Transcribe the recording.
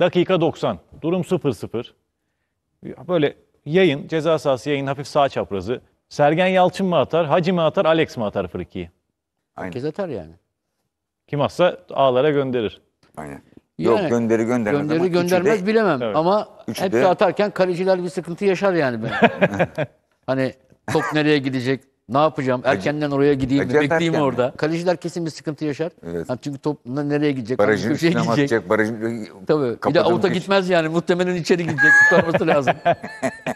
Dakika 90. Durum 0-0. Böyle yayın, ceza sahası yayın hafif sağ çaprazı. Sergen Yalçın mı atar, Hacı mı atar, Alex mi atar Friki'yi? Herkes atar yani. Kim atsa ağlara gönderir. Aynen. Yok gönderi göndermez Gönderi göndermez de- bilemem Evet. ama Üçü hepsi de- atarken kaleciler bir sıkıntı yaşar yani ben. hani top nereye gidecek, ne yapacağım? Erkenden oraya gideyim mi? Bekleyeyim mi? orada. Kaleciler kesin bir sıkıntı yaşar. Evet. Ha, çünkü top nereye gidecek? Barajın Köşeye üstüne gidecek. atacak? Barajın... Tabii. Bir de avuta köşe- gitmez yani. Muhtemelen içeri gidecek. Kurtarması lazım.